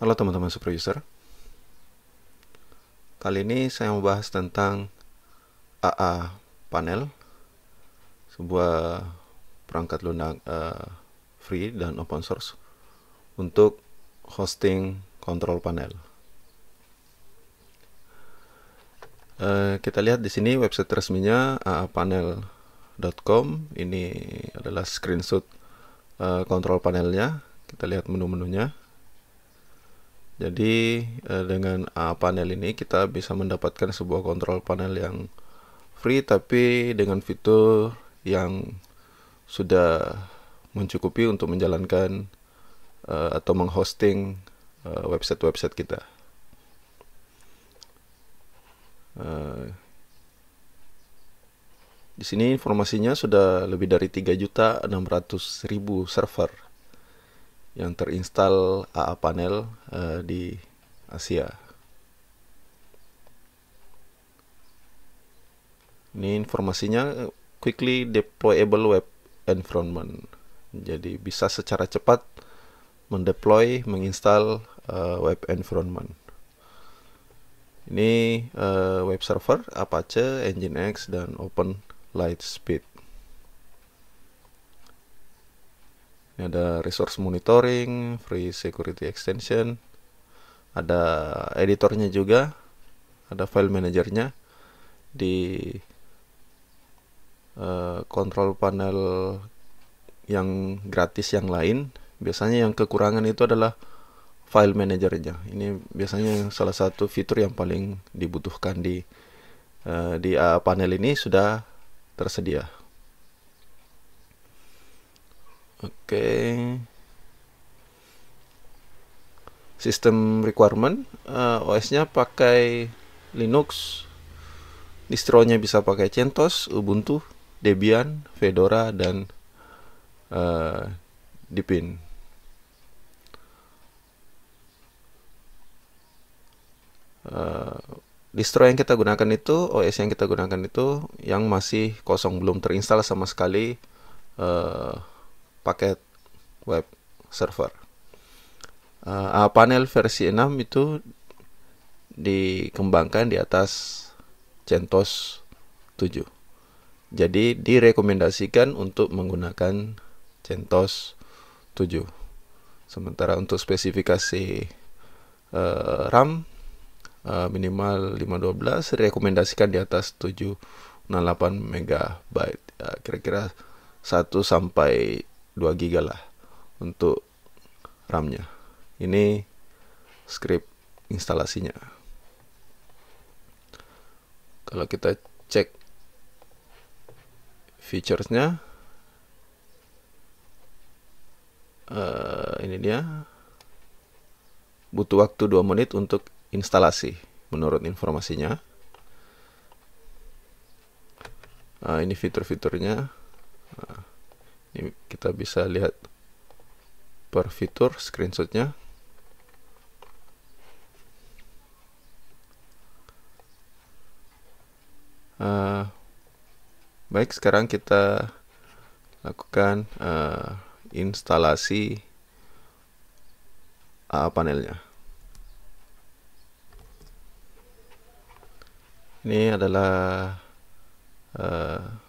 Halo teman-teman super user. Kali ini saya membahas tentang AA panel, sebuah perangkat lunak uh, free dan open source untuk hosting control panel. Uh, kita lihat di sini website resminya aapanel.com. Ini adalah screenshot uh, eh, control panelnya. Kita lihat menu-menunya jadi eh, dengan ah, panel ini kita bisa mendapatkan sebuah kontrol panel yang free tapi dengan fitur yang sudah mencukupi untuk menjalankan eh, atau menghosting eh, website-website kita. di sini informasinya sudah lebih dari 3.600.000 server yang terinstal AA Panel uh, di Asia. Ini informasinya eh, quickly deployable web environment. Jadi bisa secara cepat mendeploy, menginstal uh, web environment. Ini uh, web server Apache, Nginx, dan Open Lightspeed. ada resource monitoring, free security extension, ada editornya juga, ada file manajernya di uh, control panel yang gratis yang lain. Biasanya yang kekurangan itu adalah file manajernya. Ini biasanya salah satu fitur yang paling dibutuhkan di uh, di uh, panel ini sudah tersedia. Oke. Sistem requirement uh, eh, OS-nya pakai Linux. Distronya bisa pakai CentOS, Ubuntu, Debian, Fedora dan uh, Deepin. Uh, distro yang kita gunakan itu, OS yang kita gunakan itu yang masih kosong belum terinstal sama sekali uh, paket web server. Uh, panel versi 6 itu dikembangkan di atas CentOS 7. Jadi direkomendasikan untuk menggunakan CentOS 7. Sementara untuk spesifikasi uh, RAM uh, minimal 512 direkomendasikan di atas 768 MB. Ya, kira-kira uh, 1 sampai 2 giga lah untuk RAM-nya. Ini script instalasinya. Kalau kita cek featuresnya, uh, eh, ini dia butuh waktu 2 menit untuk instalasi menurut informasinya uh, ini fitur-fiturnya uh, kita bisa lihat per fitur screenshotnya uh, baik sekarang kita lakukan uh, instalasi AA eh, panelnya ini adalah uh,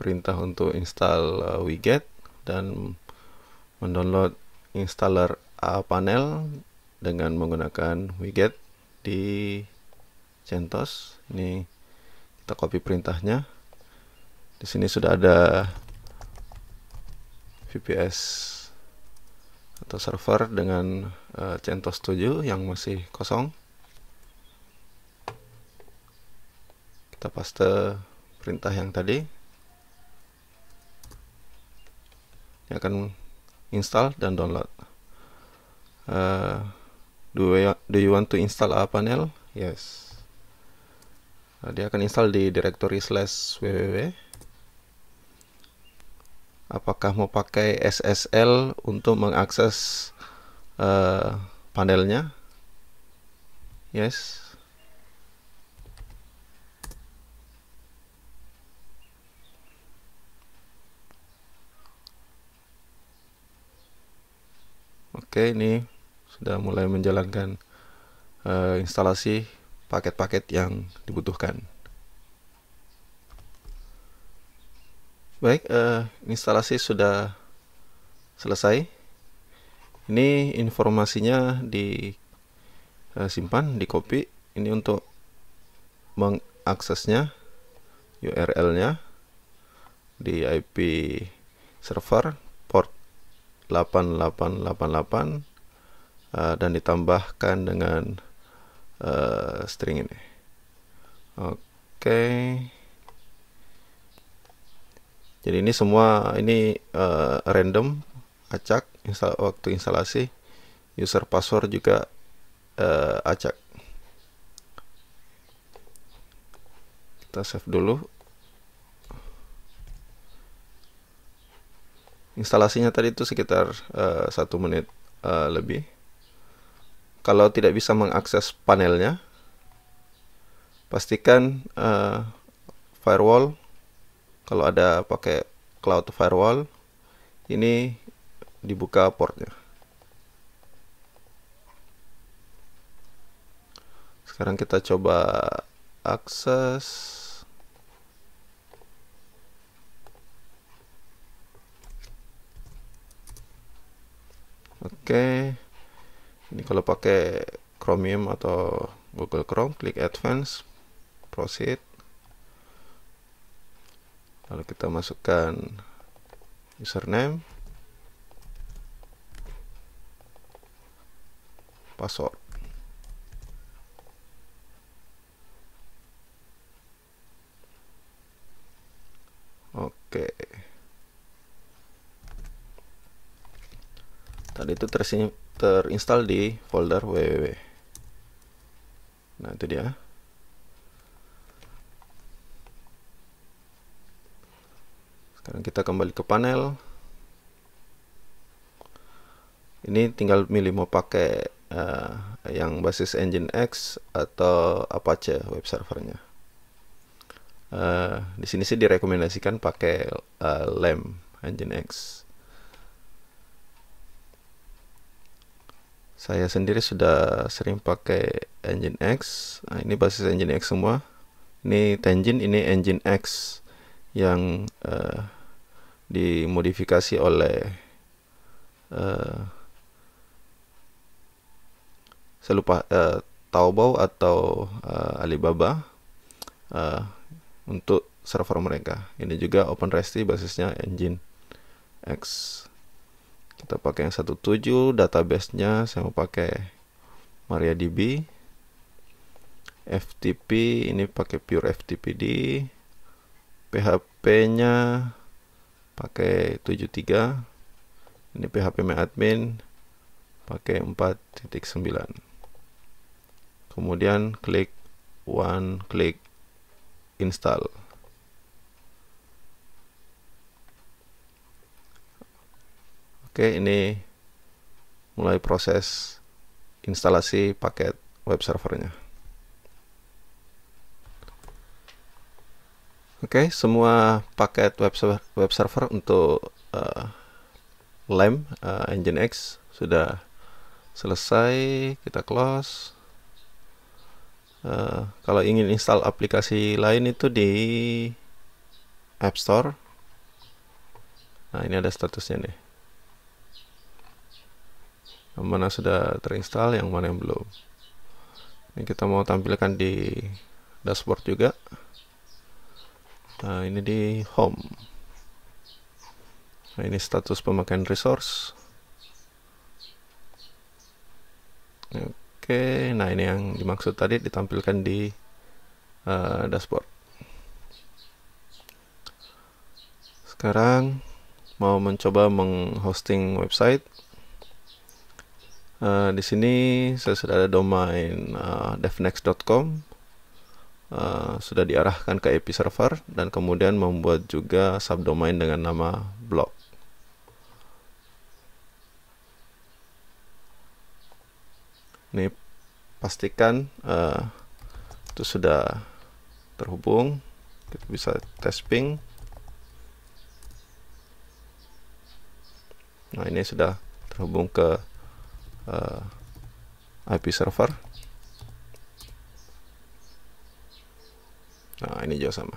perintah untuk install uh, widget dan mendownload installer uh, panel dengan menggunakan widget di CentOS. Ini kita copy perintahnya. Di sini sudah ada VPS atau server dengan uh, CentOS 7 yang masih kosong. Kita paste perintah yang tadi ya akan install dan download uh, do, you, do you want to install a panel yes uh, dia akan install di directory slash www apakah mau pakai SSL untuk mengakses uh, panelnya yes Oke, ini sudah mulai menjalankan uh, instalasi paket-paket yang dibutuhkan. Baik, uh, instalasi sudah selesai. Ini informasinya disimpan, eh, uh, di copy. Ini untuk mengaksesnya URL-nya di IP server 8888 uh, eh, dan ditambahkan dengan uh, string ini. Oke. Okay. Jadi ini semua ini uh, random acak instal waktu instalasi user password juga uh, acak. Kita save dulu. instalasinya tadi itu sekitar eh, satu menit uh, lebih kalau tidak bisa mengakses panelnya pastikan uh, firewall kalau ada pakai cloud firewall ini dibuka portnya sekarang kita coba akses Oke. Ini kalau pakai Chromium atau Google Chrome, klik Advance, Proceed. Lalu kita masukkan username, password. tadi itu terinstall di folder www nah itu dia sekarang kita kembali ke panel ini tinggal milih mau pakai uh, yang basis engine X atau Apache web servernya uh, di sini sih direkomendasikan pakai uh, eh, LAMP engine X saya sendiri sudah sering pakai engine X nah, ini basis engine X semua ini Tenjin ini engine X yang uh, dimodifikasi oleh uh, saya lupa uh, Taobao atau uh, Alibaba uh, untuk server mereka ini juga open OpenResty basisnya engine X kita pakai yang 17 databasenya saya mau pakai MariaDB FTP ini pakai pure FTPD PHP nya pakai 73 ini PHP main admin pakai 4.9 kemudian klik one klik install Oke, ini mulai proses instalasi paket web servernya. Oke, semua paket web server, web server untuk uh, eh, LAMP uh, eh, Nginx sudah selesai. Kita close. Uh, kalau ingin install aplikasi lain itu di App Store. Nah, ini ada statusnya nih yang mana sudah terinstall yang mana yang belum ini kita mau tampilkan di dashboard juga nah ini di home nah ini status pemakaian resource oke nah ini yang dimaksud tadi ditampilkan di uh, dashboard sekarang mau mencoba menghosting website Uh, di sini saya sudah ada domain uh, eh, devnext.com uh, eh, sudah diarahkan ke IP server dan kemudian membuat juga subdomain dengan nama blog. Ini pastikan uh, itu sudah terhubung. Kita bisa tes ping. Nah, ini sudah terhubung ke uh, eh, IP server nah ini juga sama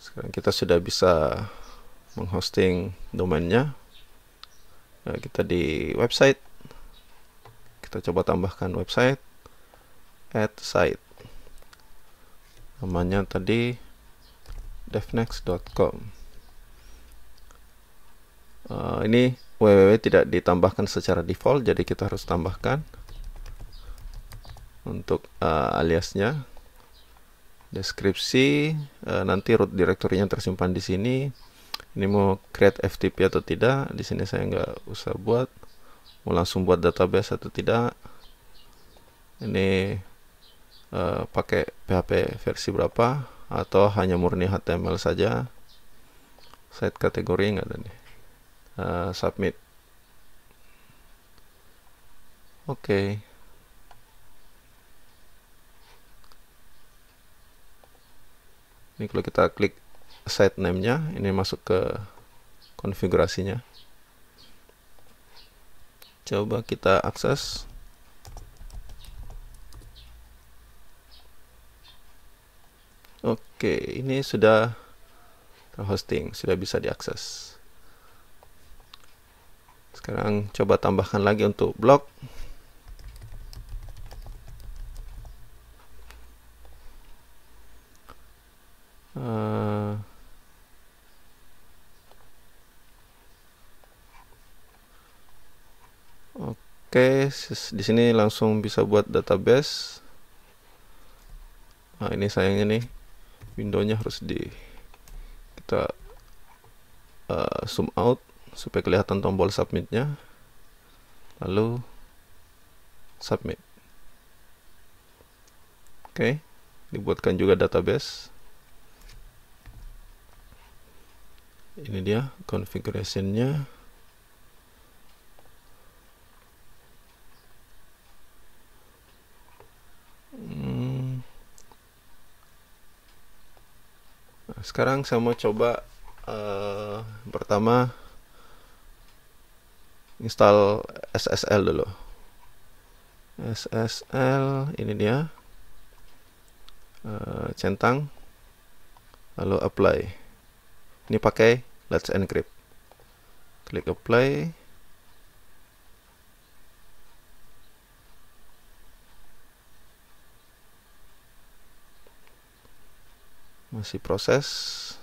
sekarang kita sudah bisa menghosting domainnya nah, kita di website kita coba tambahkan website add site namanya tadi devnext.com. uh, eh, ini www tidak ditambahkan secara default jadi kita harus tambahkan untuk uh, aliasnya deskripsi uh, nanti root directory-nya tersimpan di sini ini mau create FTP atau tidak di sini saya nggak usah buat mau langsung buat database atau tidak ini uh, pakai PHP versi berapa atau hanya murni HTML saja site kategori nggak ada nih Uh, submit oke okay. ini kalau kita klik site name-nya ini masuk ke konfigurasinya coba kita akses oke ini sudah terhosting sudah bisa diakses sekarang coba tambahkan lagi untuk blok eh, Oke, okay, di sini langsung bisa buat database. Nah, ini sayangnya nih, window-nya harus di kita uh, zoom out supaya kelihatan tombol submitnya lalu submit oke okay. dibuatkan juga database ini dia configurationnya hmm. nah, sekarang saya mau coba uh, pertama install SSL dulu SSL ini dia uh, centang lalu apply ini pakai let's encrypt klik apply masih proses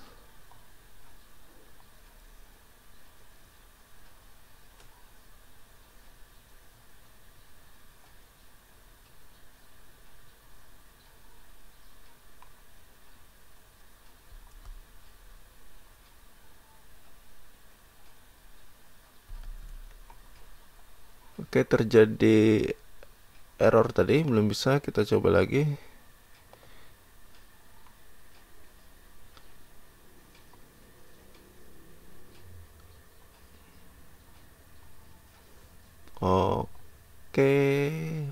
Oke, terjadi error tadi, belum bisa. Kita coba lagi. Oke,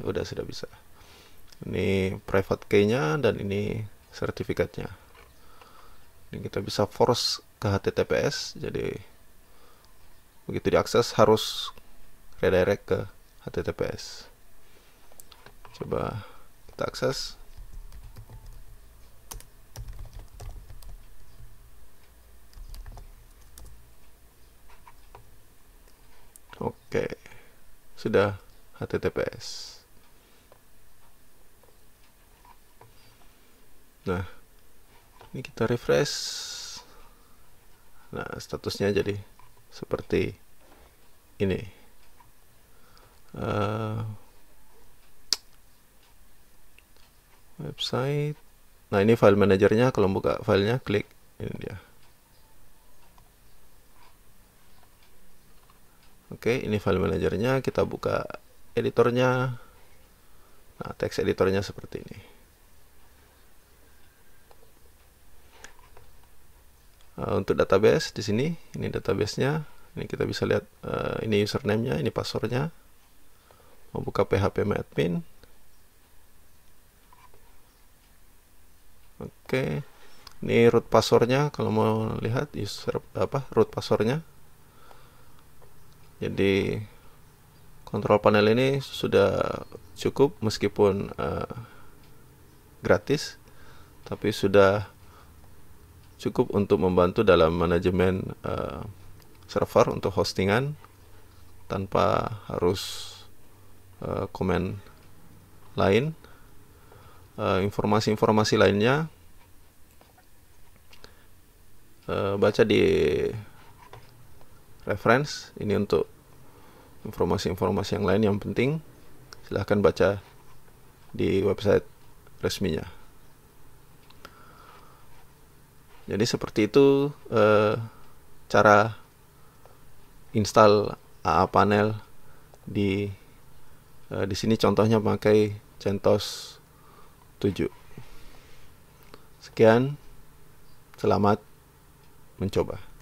udah sudah bisa. Ini private key-nya dan ini sertifikatnya. Ini kita bisa force ke HTTPS, jadi begitu diakses harus redirect ke https coba kita akses Oke, sudah HTTPS. Nah, ini kita refresh. Nah, statusnya jadi seperti ini uh, website nah ini file manajernya kalau buka filenya klik ini dia oke ini file manajernya kita buka editornya nah teks editornya seperti ini uh, untuk database di sini ini databasenya ini kita bisa lihat uh, ini username-nya ini passwordnya membuka PHP admin oke ini root passwordnya kalau mau lihat user apa root passwordnya jadi kontrol panel ini sudah cukup meskipun uh, gratis tapi sudah cukup untuk membantu dalam manajemen uh, server untuk hostingan tanpa harus Eh, komen lain, eh, informasi-informasi lainnya. Eh, baca di reference ini untuk informasi-informasi yang lain yang penting silahkan baca di website resminya jadi seperti itu cara install AA panel di e, di sini contohnya pakai CentOS 7 sekian selamat mencoba